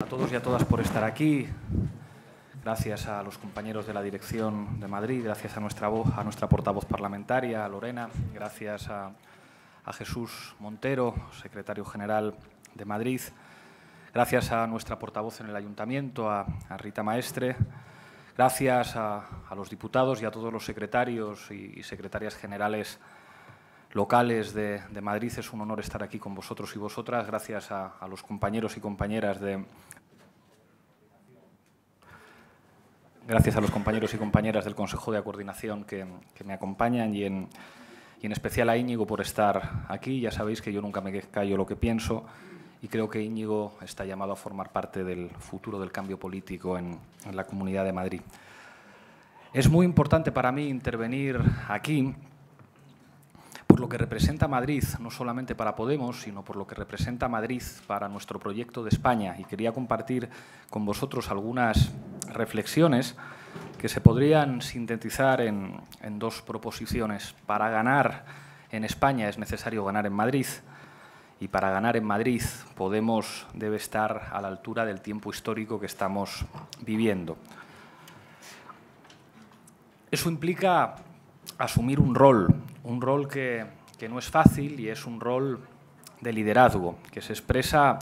A todos y a todas por estar aquí. Gracias a los compañeros de la Dirección de Madrid, gracias a nuestra, voz, a nuestra portavoz parlamentaria, Lorena, gracias a, Jesús Montero, secretario general de Madrid, gracias a nuestra portavoz en el Ayuntamiento, a, Rita Maestre, gracias a, los diputados y a todos los secretarios y secretarias generales locales de, Madrid. Es un honor estar aquí con vosotros y vosotras. Gracias a, los compañeros y compañeras de... Gracias a los compañeros y compañeras del Consejo de Coordinación que, me acompañan y en, especial a Íñigo por estar aquí. Ya sabéis que yo nunca me callo lo que pienso y creo que Íñigo está llamado a formar parte del futuro del cambio político en, en la Comunidad de Madrid. Es muy importante para mí intervenir aquí lo que representa Madrid, no solamente para Podemos, sino por lo que representa Madrid para nuestro proyecto de España. Y quería compartir con vosotros algunas reflexiones que se podrían sintetizar en, en dos proposiciones. Para ganar en España es necesario ganar en Madrid y para ganar en Madrid Podemos debe estar a la altura del tiempo histórico que estamos viviendo. Eso implica asumir un rol, un rol que, no es fácil y es un rol de liderazgo, que se expresa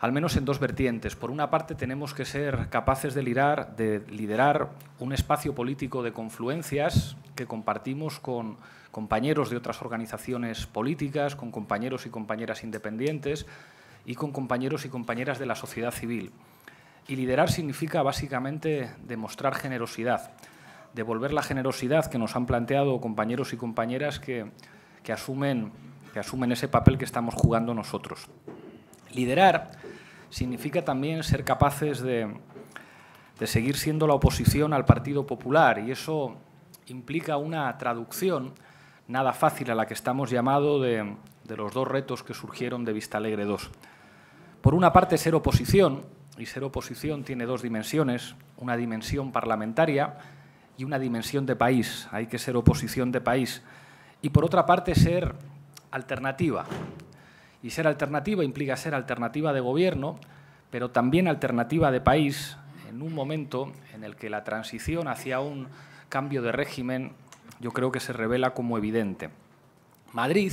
al menos en dos vertientes. Por una parte, tenemos que ser capaces de liderar, de liderar un espacio político de confluencias que compartimos con compañeros de otras organizaciones políticas, con compañeros y compañeras independientes y con compañeros y compañeras de la sociedad civil. Y liderar significa básicamente demostrar generosidad devolver la generosidad que nos han planteado compañeros y compañeras que, asumen, que asumen ese papel que estamos jugando nosotros. Liderar significa también ser capaces de, seguir siendo la oposición al Partido Popular y eso implica una traducción nada fácil a la que estamos llamados de, los dos retos que surgieron de Vista Alegre Por una parte, ser oposición, y ser oposición tiene dos dimensiones, una dimensión parlamentaria y una dimensión de país. Hay que ser oposición de país. Y por otra parte, ser alternativa. Y ser alternativa implica ser alternativa de gobierno, pero también alternativa de país en un momento en el que la transición hacia un cambio de régimen yo creo que se revela como evidente. Madrid,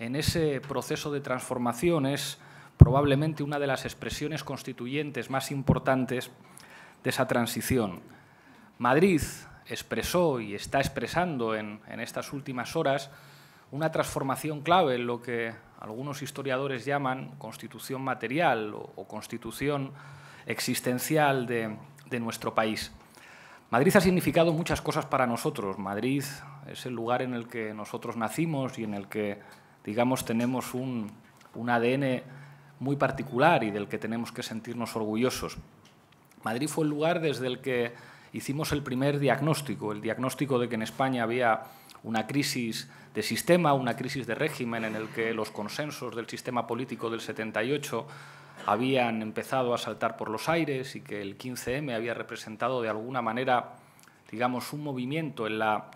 en ese proceso de transformación, es probablemente una de las expresiones constituyentes más importantes de esa transición. Madrid expresó y está expresando en, estas últimas horas una transformación clave en lo que algunos historiadores llaman constitución material o, constitución existencial de, nuestro país. Madrid ha significado muchas cosas para nosotros. Madrid es el lugar en el que nosotros nacimos y en el que, digamos, tenemos un, un ADN muy particular y del que tenemos que sentirnos orgullosos. Madrid fue el lugar desde el que hicimos el primer diagnóstico, el diagnóstico de que en España había una crisis de sistema, una crisis de régimen en el que los consensos del sistema político del 78 habían empezado a saltar por los aires y que el 15M había representado de alguna manera, digamos, un movimiento en la,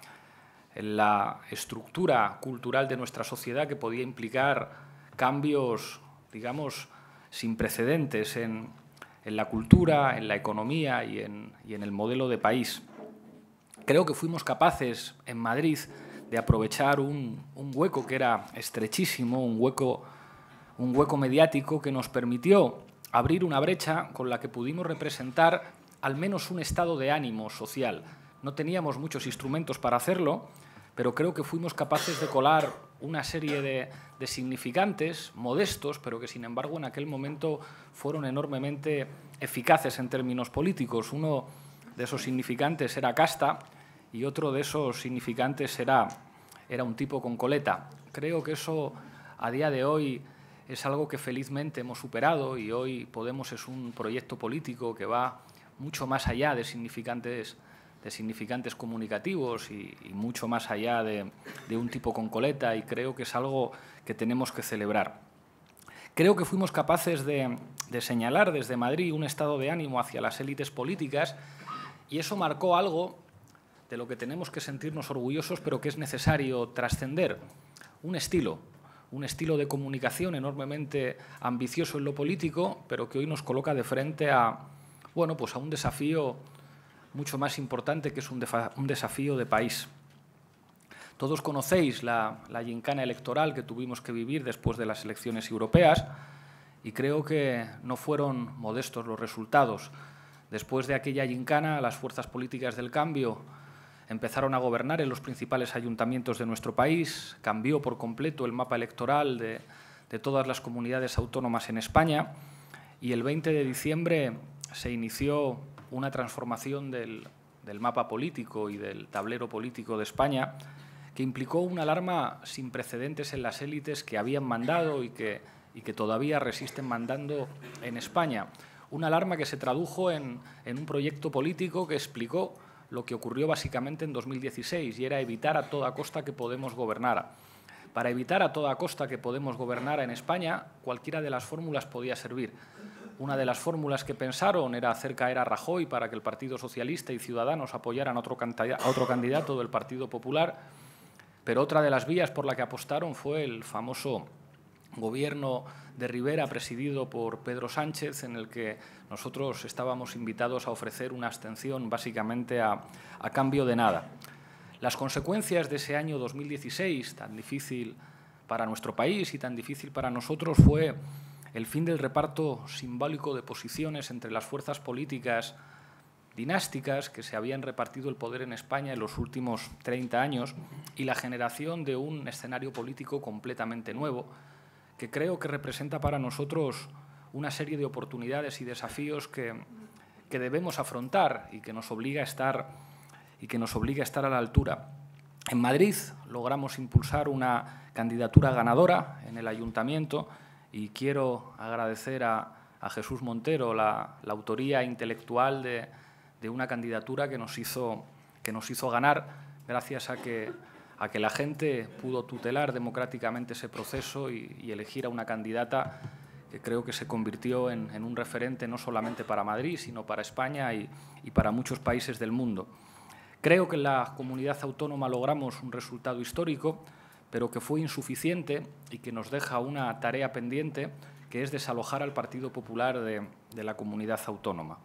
en la estructura cultural de nuestra sociedad que podía implicar cambios, digamos, sin precedentes en, en la cultura, en la economía y en, el modelo de país. Creo que fuimos capaces en Madrid de aprovechar un, hueco que era estrechísimo, un hueco, un hueco mediático que nos permitió abrir una brecha con la que pudimos representar al menos un estado de ánimo social. No teníamos muchos instrumentos para hacerlo, pero creo que fuimos capaces de colar una serie de, significantes, modestos, pero que sin embargo en aquel momento fueron enormemente eficaces en términos políticos. Uno de esos significantes era Casta y otro de esos significantes era, era un tipo con coleta. Creo que eso a día de hoy es algo que felizmente hemos superado y hoy Podemos es un proyecto político que va mucho más allá de significantes de significantes comunicativos y, mucho más allá de, un tipo con coleta y creo que es algo que tenemos que celebrar. Creo que fuimos capaces de, de señalar desde Madrid un estado de ánimo hacia las élites políticas y eso marcó algo de lo que tenemos que sentirnos orgullosos pero que es necesario trascender, un estilo, un estilo de comunicación enormemente ambicioso en lo político, pero que hoy nos coloca de frente a, bueno, pues a un desafío mucho más importante que es un, desafío de país. Todos conocéis la, la gincana electoral que tuvimos que vivir después de las elecciones europeas y creo que no fueron modestos los resultados. Después de aquella gincana, las fuerzas políticas del cambio empezaron a gobernar en los principales ayuntamientos de nuestro país, cambió por completo el mapa electoral de, de todas las comunidades autónomas en España y el 20 de diciembre se inició una transformación del, mapa político y del tablero político de España que implicó una alarma sin precedentes en las élites que habían mandado y que, que todavía resisten mandando en España. Una alarma que se tradujo en, en un proyecto político que explicó lo que ocurrió básicamente en 2016 y era evitar a toda costa que Podemos gobernara. Para evitar a toda costa que Podemos gobernara en España, cualquiera de las fórmulas podía servir. Una de las fórmulas que pensaron era hacer caer a Rajoy para que el Partido Socialista y Ciudadanos apoyaran a otro, candidato del Partido Popular, pero otra de las vías por la que apostaron fue el famoso gobierno de Rivera presidido por Pedro Sánchez, en el que nosotros estábamos invitados a ofrecer una abstención básicamente a, a, cambio de nada. Las consecuencias de ese año 2016, tan difícil para nuestro país y tan difícil para nosotros, fue el fin del reparto simbólico de posiciones entre las fuerzas políticas dinásticas que se habían repartido el poder en España en los últimos 30 años y la generación de un escenario político completamente nuevo, que creo que representa para nosotros una serie de oportunidades y desafíos que, debemos afrontar y que nos obliga a estar y que nos obliga a estar a la altura. En Madrid logramos impulsar una candidatura ganadora en el ayuntamiento y quiero agradecer a, Jesús Montero la, autoría intelectual de, una candidatura que nos hizo, que nos hizo ganar gracias a que, la gente pudo tutelar democráticamente ese proceso y, elegir a una candidata que creo que se convirtió en, un referente no solamente para Madrid, sino para España y para muchos países del mundo. Creo que en la comunidad autónoma logramos un resultado histórico, pero que fue insuficiente y que nos deja una tarea pendiente, que es desalojar al Partido Popular de, la comunidad autónoma.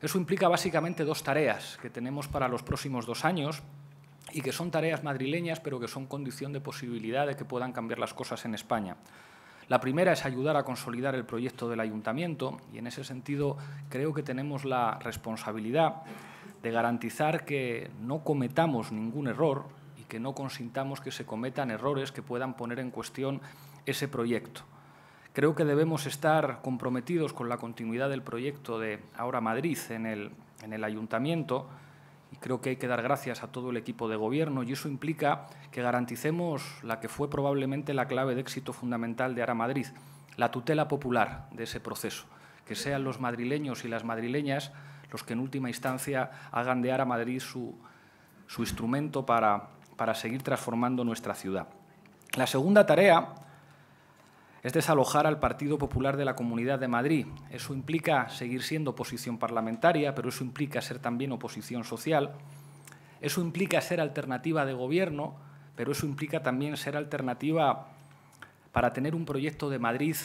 Eso implica básicamente dos tareas que tenemos para los próximos dos años y que son tareas madrileñas, pero que son condición de posibilidad de que puedan cambiar las cosas en España. La primera es ayudar a consolidar el proyecto del ayuntamiento y en ese sentido creo que tenemos la responsabilidad de garantizar que no cometamos ningún error que no consintamos que se cometan errores que puedan poner en cuestión ese proyecto. Creo que debemos estar comprometidos con la continuidad del proyecto de Ahora Madrid en el, en el ayuntamiento y creo que hay que dar gracias a todo el equipo de gobierno y eso implica que garanticemos la que fue probablemente la clave de éxito fundamental de Ahora Madrid, la tutela popular de ese proceso, que sean los madrileños y las madrileñas los que en última instancia hagan de Ahora Madrid su, su instrumento para para seguir transformando nuestra ciudad. La segunda tarea es desalojar al Partido Popular de la Comunidad de Madrid. Eso implica seguir siendo oposición parlamentaria, pero eso implica ser también oposición social. Eso implica ser alternativa de gobierno, pero eso implica también ser alternativa para tener un proyecto de Madrid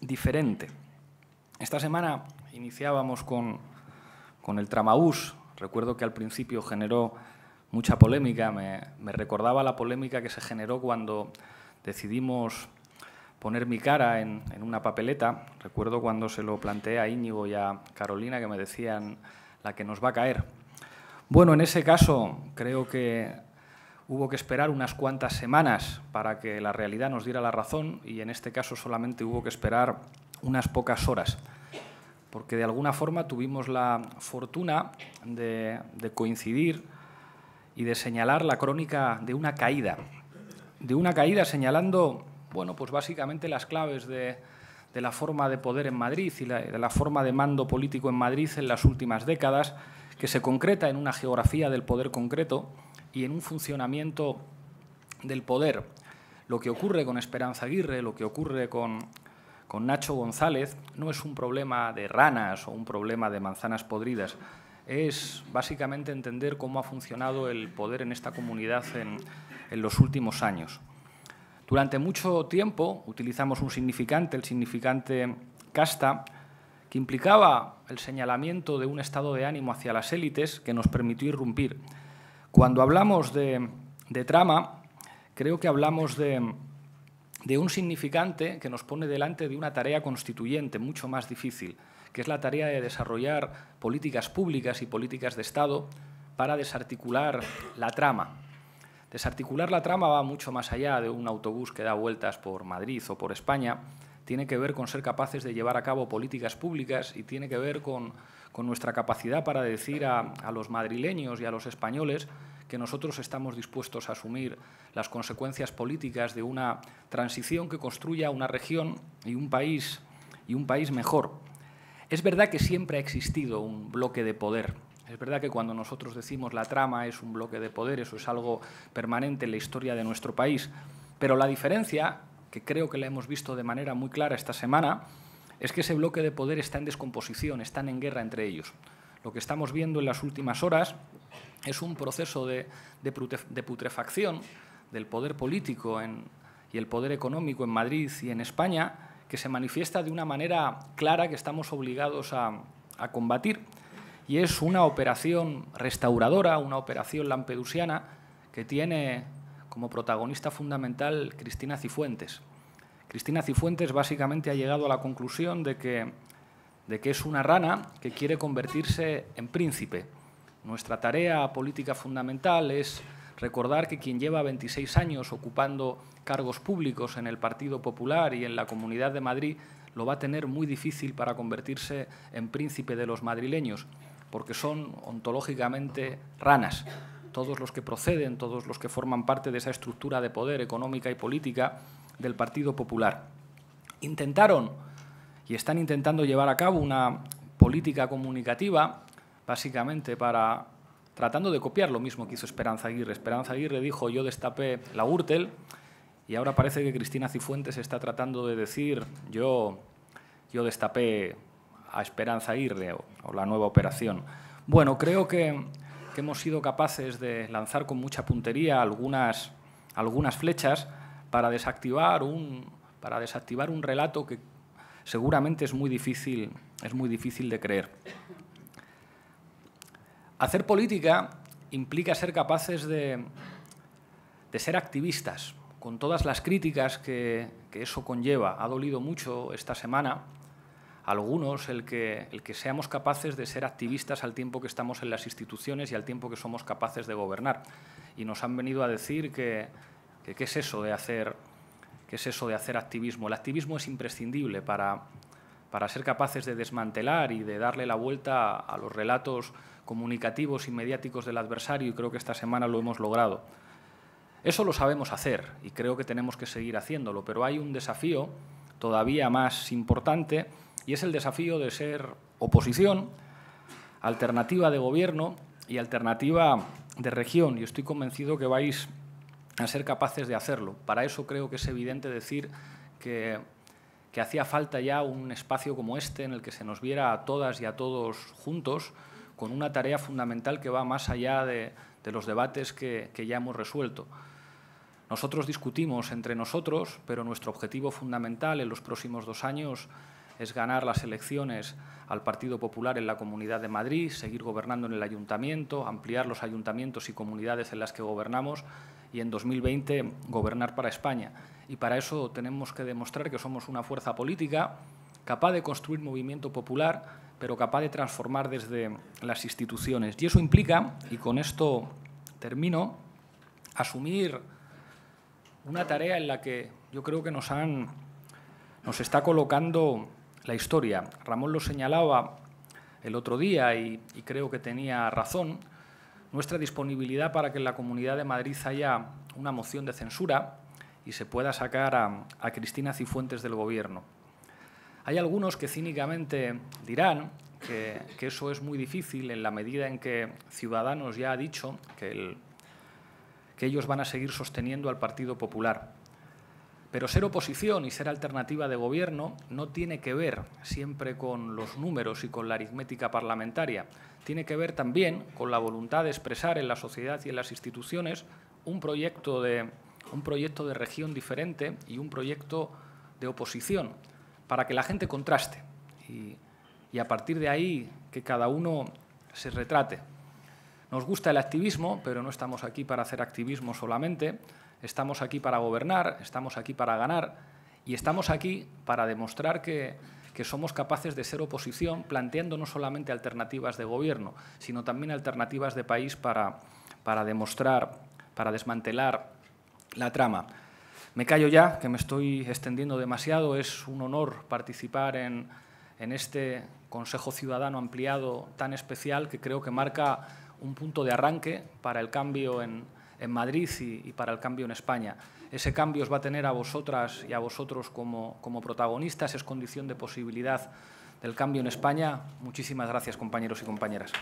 diferente. Esta semana iniciábamos con, con el Tramaús. Recuerdo que al principio generó mucha polémica. Me, recordaba la polémica que se generó cuando decidimos poner mi cara en, una papeleta. Recuerdo cuando se lo planteé a Íñigo y a Carolina que me decían la que nos va a caer. Bueno, en ese caso creo que hubo que esperar unas cuantas semanas para que la realidad nos diera la razón y en este caso solamente hubo que esperar unas pocas horas, porque de alguna forma tuvimos la fortuna de coincidir y de señalar la crónica de una caída. De una caída señalando, bueno, pues básicamente las claves de, la forma de poder en Madrid y de la forma de mando político en Madrid en las últimas décadas, que se concreta en una geografía del poder concreto y en un funcionamiento del poder. Lo que ocurre con Esperanza Aguirre, lo que ocurre con, con Nacho González, no es un problema de ranas o un problema de manzanas podridas, es básicamente entender cómo ha funcionado el poder en esta comunidad en, los últimos años. Durante mucho tiempo utilizamos un significante, el significante casta, que implicaba el señalamiento de un estado de ánimo hacia las élites que nos permitió irrumpir. Cuando hablamos de, trama, creo que hablamos de un significante que nos pone delante de una tarea constituyente mucho más difícil que es la tarea de desarrollar políticas públicas y políticas de Estado para desarticular la trama. Desarticular la trama va mucho más allá de un autobús que da vueltas por Madrid o por España, tiene que ver con ser capaces de llevar a cabo políticas públicas y tiene que ver con, nuestra capacidad para decir a, a, los madrileños y a los españoles que nosotros estamos dispuestos a asumir las consecuencias políticas de una transición que construya una región y un país y un país mejor. Es verdad que siempre ha existido un bloque de poder. Es verdad que cuando nosotros decimos la trama es un bloque de poder, eso es algo permanente en la historia de nuestro país. Pero la diferencia, que creo que la hemos visto de manera muy clara esta semana, es que ese bloque de poder está en descomposición, están en guerra entre ellos. Lo que estamos viendo en las últimas horas es un proceso de, putrefacción del poder político y el poder económico en Madrid y en España que se manifiesta de una manera clara que estamos obligados a, combatir, y es una operación restauradora, una operación lampedusiana, que tiene como protagonista fundamental Cristina Cifuentes. Cristina Cifuentes básicamente ha llegado a la conclusión de que, de que es una rana que quiere convertirse en príncipe. Nuestra tarea política fundamental es Recordar que quien lleva 26 años ocupando cargos públicos en el Partido Popular y en la Comunidad de Madrid lo va a tener muy difícil para convertirse en príncipe de los madrileños, porque son ontológicamente ranas. Todos los que proceden, todos los que forman parte de esa estructura de poder económica y política del Partido Popular. Intentaron y están intentando llevar a cabo una política comunicativa, básicamente para tratando de copiar lo mismo que hizo Esperanza Aguirre. Esperanza Aguirre dijo, yo destapé la urtel y ahora parece que Cristina Cifuentes está tratando de decir, yo, yo destapé a Esperanza Aguirre o, la nueva operación. Bueno, creo que, hemos sido capaces de lanzar con mucha puntería algunas, algunas flechas para desactivar, un, para desactivar un relato que seguramente es muy difícil, es muy difícil de creer. Hacer política implica ser capaces de, ser activistas, con todas las críticas que, eso conlleva. Ha dolido mucho esta semana a algunos el que, seamos capaces de ser activistas al tiempo que estamos en las instituciones y al tiempo que somos capaces de gobernar. Y nos han venido a decir que, qué es eso de hacer qué es eso de hacer activismo. El activismo es imprescindible para, para ser capaces de desmantelar y de darle la vuelta a los relatos comunicativos y mediáticos del adversario y creo que esta semana lo hemos logrado. Eso lo sabemos hacer y creo que tenemos que seguir haciéndolo, pero hay un desafío todavía más importante y es el desafío de ser oposición, alternativa de gobierno y alternativa de región y estoy convencido que vais a ser capaces de hacerlo. Para eso creo que es evidente decir que, hacía falta ya un espacio como este en el que se nos viera a todas y a todos juntos con una tarea fundamental que va más allá de, los debates que, que ya hemos resuelto. Nosotros discutimos entre nosotros, pero nuestro objetivo fundamental en los próximos dos años es ganar las elecciones al Partido Popular en la Comunidad de Madrid, seguir gobernando en el ayuntamiento, ampliar los ayuntamientos y comunidades en las que gobernamos y en 2020 gobernar para España. Y para eso tenemos que demostrar que somos una fuerza política capaz de construir movimiento popular, pero capaz de transformar desde las instituciones. Y eso implica, y con esto termino, asumir una tarea en la que yo creo que nos, han, nos está colocando la historia. Ramón lo señalaba el otro día y, creo que tenía razón. Nuestra disponibilidad para que en la Comunidad de Madrid haya una moción de censura y se pueda sacar a Cristina Cifuentes del Gobierno. Hay algunos que cínicamente dirán que, eso es muy difícil en la medida en que Ciudadanos ya ha dicho que, que ellos van a seguir sosteniendo al Partido Popular. Pero ser oposición y ser alternativa de gobierno no tiene que ver siempre con los números y con la aritmética parlamentaria. Tiene que ver también con la voluntad de expresar en la sociedad y en las instituciones un proyecto de, un proyecto de región diferente y un proyecto de oposición para que la gente contraste y, a partir de ahí que cada uno se retrate. Nos gusta el activismo, pero no estamos aquí para hacer activismo solamente, estamos aquí para gobernar, estamos aquí para ganar y estamos aquí para demostrar que, somos capaces de ser oposición planteando no solamente alternativas de gobierno, sino también alternativas de país para demostrar, para desmantelar la trama. Me callo ya, que me estoy extendiendo demasiado. Es un honor participar en, este Consejo Ciudadano ampliado tan especial que creo que marca un punto de arranque para el cambio en, Madrid y, para el cambio en España. Ese cambio os va a tener a vosotras y a vosotros como, como protagonistas, es condición de posibilidad del cambio en España. Muchísimas gracias, compañeros y compañeras.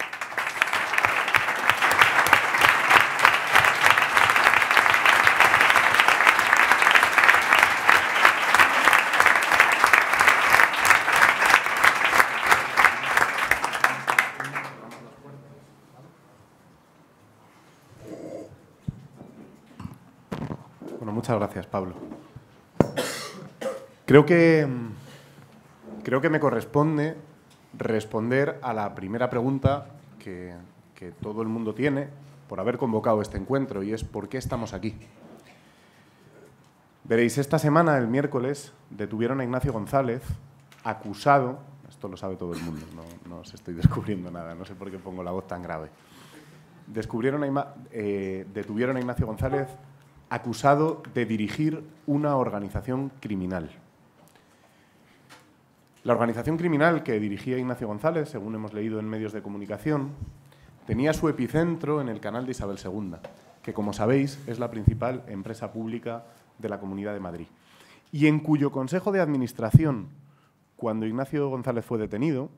Muchas gracias, Pablo. Creo que, creo que me corresponde responder a la primera pregunta que, todo el mundo tiene por haber convocado este encuentro y es ¿por qué estamos aquí? Veréis, esta semana, el miércoles, detuvieron a Ignacio González, acusado, esto lo sabe todo el mundo, no, os estoy descubriendo nada, no sé por qué pongo la voz tan grave. Descubrieron a eh, detuvieron a Ignacio González acusado de dirigir una organización criminal. La organización criminal que dirigía Ignacio González, según hemos leído en medios de comunicación, tenía su epicentro en el canal de Isabel II, que como sabéis es la principal empresa pública de la Comunidad de Madrid, y en cuyo Consejo de Administración, cuando Ignacio González fue detenido,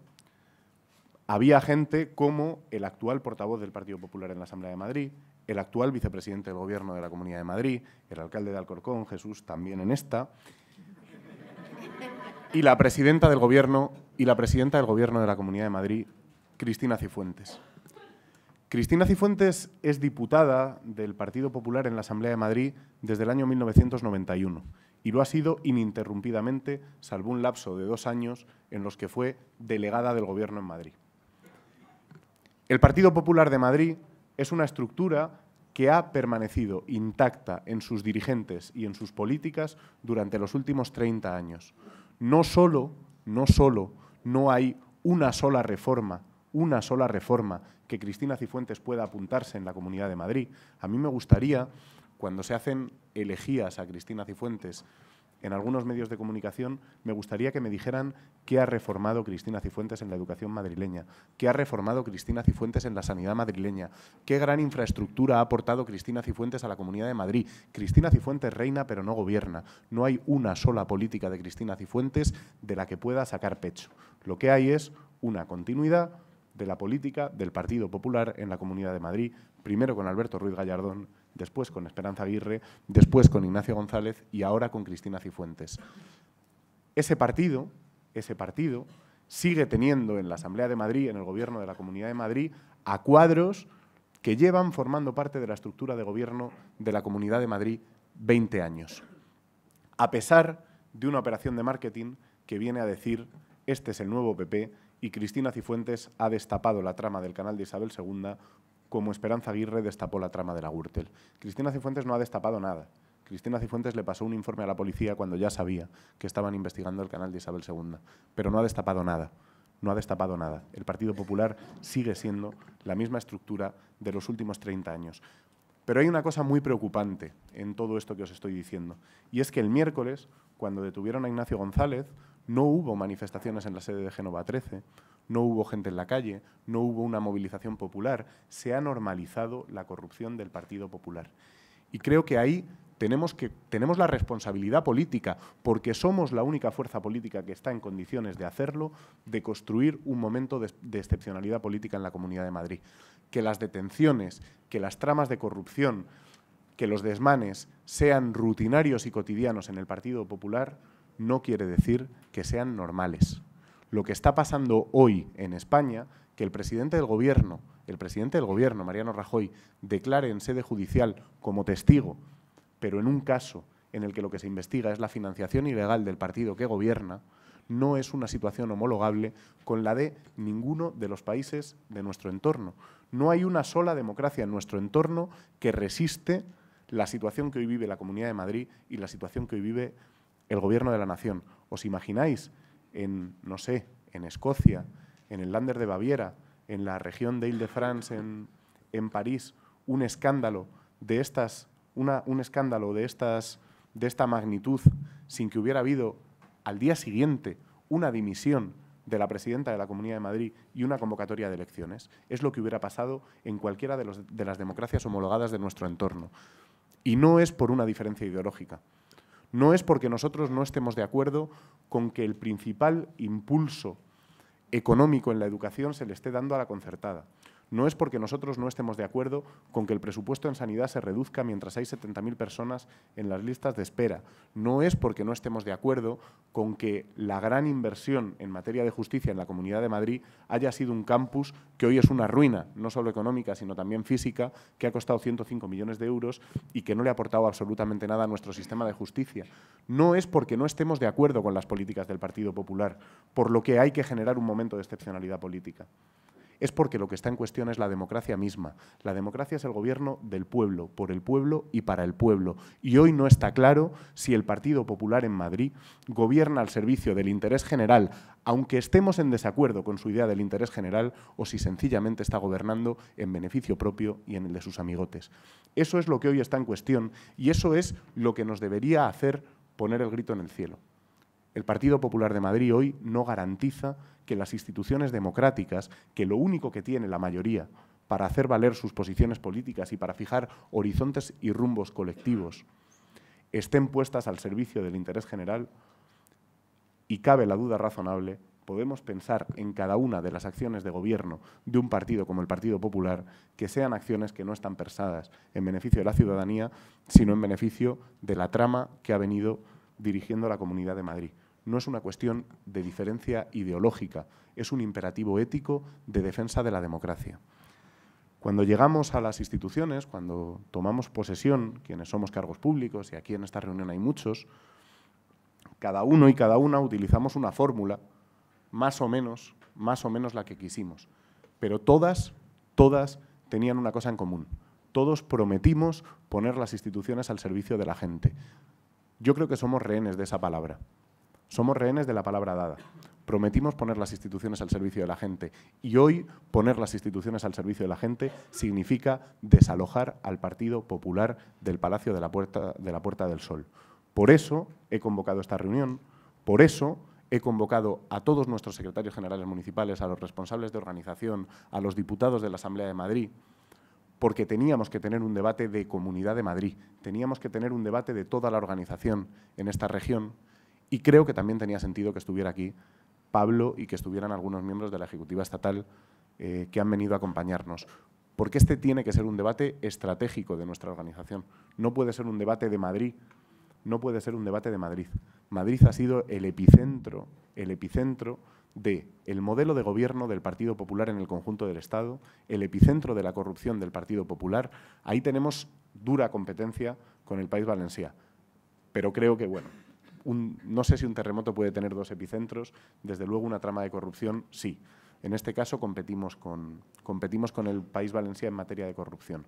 había gente como el actual portavoz del Partido Popular en la Asamblea de Madrid, el actual vicepresidente del Gobierno de la Comunidad de Madrid, el alcalde de Alcorcón, Jesús, también en esta, y la presidenta del Gobierno y la presidenta del Gobierno de la Comunidad de Madrid, Cristina Cifuentes. Cristina Cifuentes es diputada del Partido Popular en la Asamblea de Madrid desde el año 1991 y lo ha sido ininterrumpidamente, salvo un lapso de dos años en los que fue delegada del Gobierno en Madrid. El Partido Popular de Madrid es una estructura que ha permanecido intacta en sus dirigentes y en sus políticas durante los últimos 30 años. No solo, no solo, no hay una sola reforma, una sola reforma que Cristina Cifuentes pueda apuntarse en la Comunidad de Madrid. A mí me gustaría, cuando se hacen elegías a Cristina Cifuentes en algunos medios de comunicación, me gustaría que me dijeran qué ha reformado Cristina Cifuentes en la educación madrileña, qué ha reformado Cristina Cifuentes en la sanidad madrileña, qué gran infraestructura ha aportado Cristina Cifuentes a la Comunidad de Madrid. Cristina Cifuentes reina pero no gobierna. No hay una sola política de Cristina Cifuentes de la que pueda sacar pecho. Lo que hay es una continuidad de la política del Partido Popular en la Comunidad de Madrid, primero con Alberto Ruiz Gallardón después con Esperanza Aguirre, después con Ignacio González y ahora con Cristina Cifuentes. Ese partido, ese partido sigue teniendo en la Asamblea de Madrid, en el Gobierno de la Comunidad de Madrid, a cuadros que llevan formando parte de la estructura de gobierno de la Comunidad de Madrid 20 años. A pesar de una operación de marketing que viene a decir, este es el nuevo PP, y Cristina Cifuentes ha destapado la trama del canal de Isabel II como Esperanza Aguirre destapó la trama de la Gürtel. Cristina Cifuentes no ha destapado nada. Cristina Cifuentes le pasó un informe a la policía cuando ya sabía que estaban investigando el canal de Isabel II, pero no ha destapado nada. No ha destapado nada. El Partido Popular sigue siendo la misma estructura de los últimos 30 años. Pero hay una cosa muy preocupante en todo esto que os estoy diciendo, y es que el miércoles, cuando detuvieron a Ignacio González, no hubo manifestaciones en la sede de Génova 13, no hubo gente en la calle, no hubo una movilización popular, se ha normalizado la corrupción del Partido Popular. Y creo que ahí tenemos, que, tenemos la responsabilidad política, porque somos la única fuerza política que está en condiciones de hacerlo, de construir un momento de, de excepcionalidad política en la Comunidad de Madrid. Que las detenciones, que las tramas de corrupción, que los desmanes sean rutinarios y cotidianos en el Partido Popular, no quiere decir que sean normales lo que está pasando hoy en España, que el presidente del gobierno, el presidente del gobierno, Mariano Rajoy, declare en sede judicial como testigo, pero en un caso en el que lo que se investiga es la financiación ilegal del partido que gobierna, no es una situación homologable con la de ninguno de los países de nuestro entorno. No hay una sola democracia en nuestro entorno que resiste la situación que hoy vive la Comunidad de Madrid y la situación que hoy vive el Gobierno de la Nación. ¿Os imagináis en, no sé, en Escocia, en el Lander de Baviera, en la región de Ile-de-France, en, París, un escándalo de un escándalo de estas, de esta magnitud, sin que hubiera habido al día siguiente una dimisión de la presidenta de la Comunidad de Madrid y una convocatoria de elecciones. Es lo que hubiera pasado en cualquiera de las democracias homologadas de nuestro entorno. Y no es por una diferencia ideológica no es porque nosotros no estemos de acuerdo con que el principal impulso económico en la educación se le esté dando a la concertada. No es porque nosotros no estemos de acuerdo con que el presupuesto en sanidad se reduzca mientras hay 70.000 personas en las listas de espera. No es porque no estemos de acuerdo con que la gran inversión en materia de justicia en la Comunidad de Madrid haya sido un campus que hoy es una ruina, no solo económica, sino también física, que ha costado 105 millones de euros y que no le ha aportado absolutamente nada a nuestro sistema de justicia. No es porque no estemos de acuerdo con las políticas del Partido Popular, por lo que hay que generar un momento de excepcionalidad política es porque lo que está en cuestión es la democracia misma. La democracia es el gobierno del pueblo, por el pueblo y para el pueblo. Y hoy no está claro si el Partido Popular en Madrid gobierna al servicio del interés general, aunque estemos en desacuerdo con su idea del interés general, o si sencillamente está gobernando en beneficio propio y en el de sus amigotes. Eso es lo que hoy está en cuestión y eso es lo que nos debería hacer poner el grito en el cielo. El Partido Popular de Madrid hoy no garantiza que las instituciones democráticas, que lo único que tiene la mayoría para hacer valer sus posiciones políticas y para fijar horizontes y rumbos colectivos, estén puestas al servicio del interés general y cabe la duda razonable, podemos pensar en cada una de las acciones de gobierno de un partido como el Partido Popular que sean acciones que no están persadas en beneficio de la ciudadanía, sino en beneficio de la trama que ha venido dirigiendo la Comunidad de Madrid no es una cuestión de diferencia ideológica, es un imperativo ético de defensa de la democracia. Cuando llegamos a las instituciones, cuando tomamos posesión, quienes somos cargos públicos, y aquí en esta reunión hay muchos, cada uno y cada una utilizamos una fórmula, más o menos, más o menos la que quisimos. Pero todas, todas tenían una cosa en común. Todos prometimos poner las instituciones al servicio de la gente. Yo creo que somos rehenes de esa palabra. Somos rehenes de la palabra dada. Prometimos poner las instituciones al servicio de la gente y hoy poner las instituciones al servicio de la gente significa desalojar al Partido Popular del Palacio de la Puerta, del Sol. Por eso he convocado esta reunión, por eso he convocado a todos nuestros secretarios generales municipales, a los responsables de organización, a los diputados de la Asamblea de Madrid, porque teníamos que tener un debate de Comunidad de Madrid, teníamos que tener un debate de toda la organización en esta región y creo que también tenía sentido que estuviera aquí Pablo y que estuvieran algunos miembros de la Ejecutiva Estatal eh, que han venido a acompañarnos. Porque este tiene que ser un debate estratégico de nuestra organización. No puede ser un debate de Madrid, no puede ser un debate de Madrid. Madrid ha sido el epicentro, el epicentro de el modelo de gobierno del Partido Popular en el conjunto del Estado, el epicentro de la corrupción del Partido Popular. Ahí tenemos dura competencia con el país valenciano. Pero creo que, bueno, no sé si un terremoto puede tener dos epicentros, desde luego una trama de corrupción sí. En este caso competimos con, competimos con el País valenciano en materia de corrupción.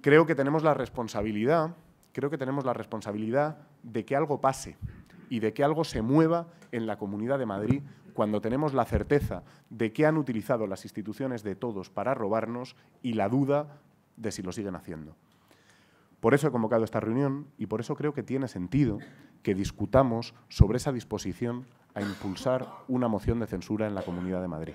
Creo que tenemos la responsabilidad, creo que tenemos la responsabilidad de que algo pase y de que algo se mueva en la Comunidad de Madrid cuando tenemos la certeza de que han utilizado las instituciones de todos para robarnos y la duda de si lo siguen haciendo. Por eso he convocado esta reunión y por eso creo que tiene sentido que discutamos sobre esa disposición a impulsar una moción de censura en la Comunidad de Madrid.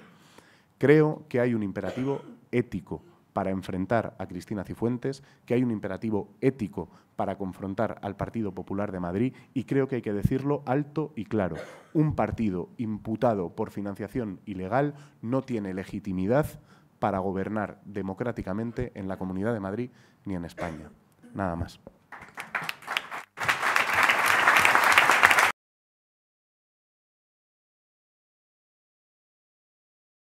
Creo que hay un imperativo ético para enfrentar a Cristina Cifuentes, que hay un imperativo ético para confrontar al Partido Popular de Madrid y creo que hay que decirlo alto y claro. Un partido imputado por financiación ilegal no tiene legitimidad para gobernar democráticamente en la Comunidad de Madrid ni en España nada más.